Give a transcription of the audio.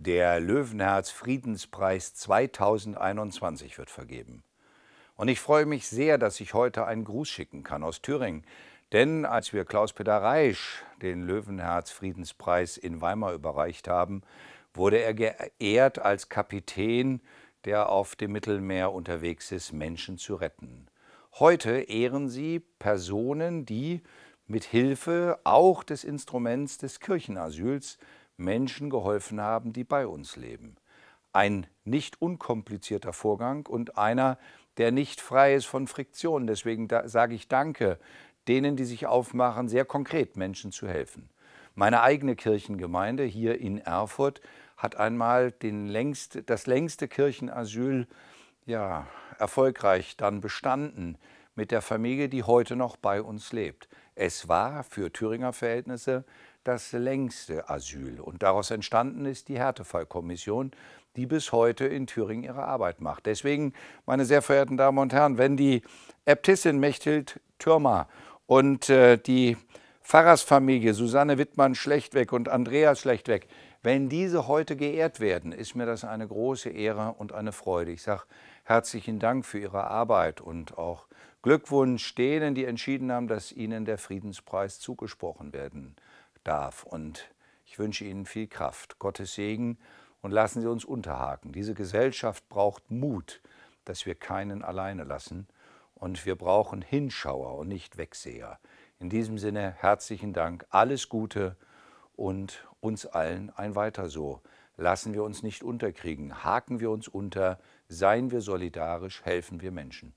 Der Löwenherz Friedenspreis 2021 wird vergeben. Und ich freue mich sehr, dass ich heute einen Gruß schicken kann aus Thüringen. Denn als wir Klaus-Peter Reisch den Löwenherz Friedenspreis in Weimar überreicht haben, wurde er geehrt als Kapitän, der auf dem Mittelmeer unterwegs ist, Menschen zu retten. Heute ehren sie Personen, die mit Hilfe auch des Instruments des Kirchenasyls Menschen geholfen haben, die bei uns leben. Ein nicht unkomplizierter Vorgang und einer, der nicht frei ist von Friktionen. Deswegen sage ich Danke denen, die sich aufmachen, sehr konkret Menschen zu helfen. Meine eigene Kirchengemeinde hier in Erfurt hat einmal längst, das längste Kirchenasyl ja, erfolgreich dann bestanden mit der Familie, die heute noch bei uns lebt. Es war für Thüringer Verhältnisse das längste Asyl. Und daraus entstanden ist die Härtefallkommission, die bis heute in Thüringen ihre Arbeit macht. Deswegen, meine sehr verehrten Damen und Herren, wenn die Äbtissin Mechthild Türmer und äh, die Pfarrersfamilie, Susanne Wittmann Schlechtweg und Andreas Schlechtweg, wenn diese heute geehrt werden, ist mir das eine große Ehre und eine Freude. Ich sage herzlichen Dank für Ihre Arbeit und auch Glückwunsch denen, die entschieden haben, dass Ihnen der Friedenspreis zugesprochen werden darf. Und ich wünsche Ihnen viel Kraft, Gottes Segen und lassen Sie uns unterhaken. Diese Gesellschaft braucht Mut, dass wir keinen alleine lassen. Und wir brauchen Hinschauer und nicht Wegseher. In diesem Sinne herzlichen Dank, alles Gute und uns allen ein weiter so. Lassen wir uns nicht unterkriegen, haken wir uns unter, seien wir solidarisch, helfen wir Menschen.